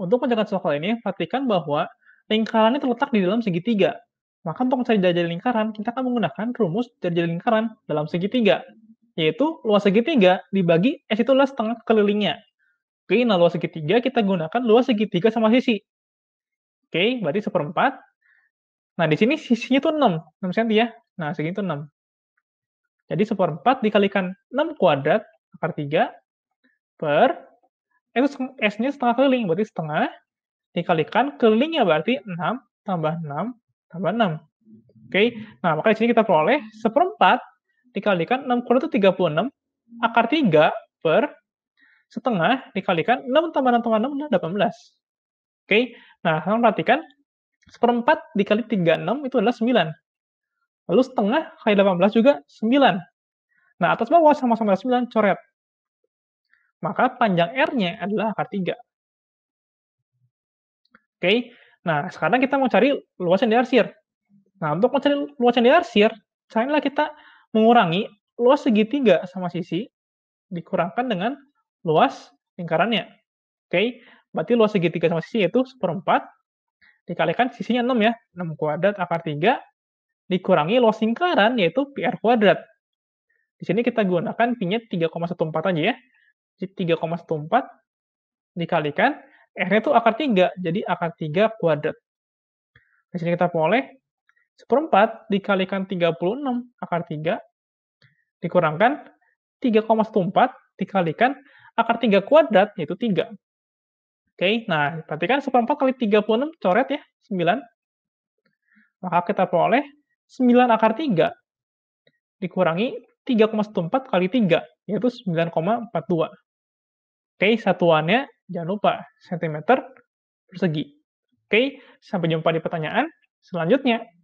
Untuk mencatat soal ini, perhatikan bahwa lingkarannya terletak di dalam segitiga. Maka untuk mencari jari-jari lingkaran, kita akan menggunakan rumus jari-jari lingkaran dalam segitiga, yaitu luas segitiga dibagi S itu adalah setengah kelilingnya. Oke, nah luas segitiga kita gunakan luas segitiga sama sisi. Oke, berarti seperempat. Nah, di sini sisinya itu 6, 6 cm ya. Nah, segini itu 6. Jadi seperempat dikalikan 6 kuadrat akar 3 per itu eh, S-nya setengah keliling, berarti setengah dikalikan kelilingnya berarti 6 tambah 6 tambah 6. Oke, okay? nah makanya sini kita peroleh seperempat dikalikan 6 kurang itu 36, akar 3 per setengah dikalikan 6 tambah 6 tambah 6 adalah 18. Oke, okay? nah sekarang perhatikan seperempat dikali 36 itu adalah 9. Lalu setengah kali 18 juga 9. Nah, atas bawah sama-sama 9 coret maka panjang R-nya adalah akar 3. Oke, nah sekarang kita mau cari luas yang diarsir. Nah, untuk mencari luas yang diarsir, caranya kita mengurangi luas segitiga sama sisi dikurangkan dengan luas lingkarannya. Oke, berarti luas segitiga sama sisi yaitu seperempat dikalikan sisinya 6 ya, 6 kuadrat akar 3 dikurangi luas lingkaran yaitu PR kuadrat. Di sini kita gunakan pi-nya 3,14 aja ya. 3,14 dikalikan R-nya itu akar 3, jadi akar 3 kuadrat. Di sini kita peroleh seperempat dikalikan 36 akar 3 dikurangkan 3,14 dikalikan akar 3 kuadrat yaitu 3. Oke, nah perhatikan seperempat kali 36 coret ya, 9. Maka kita peroleh 9 akar 3 dikurangi 3,14 kali 3, yaitu 9,42. Oke, satuannya jangan lupa sentimeter persegi. Oke, sampai jumpa di pertanyaan selanjutnya.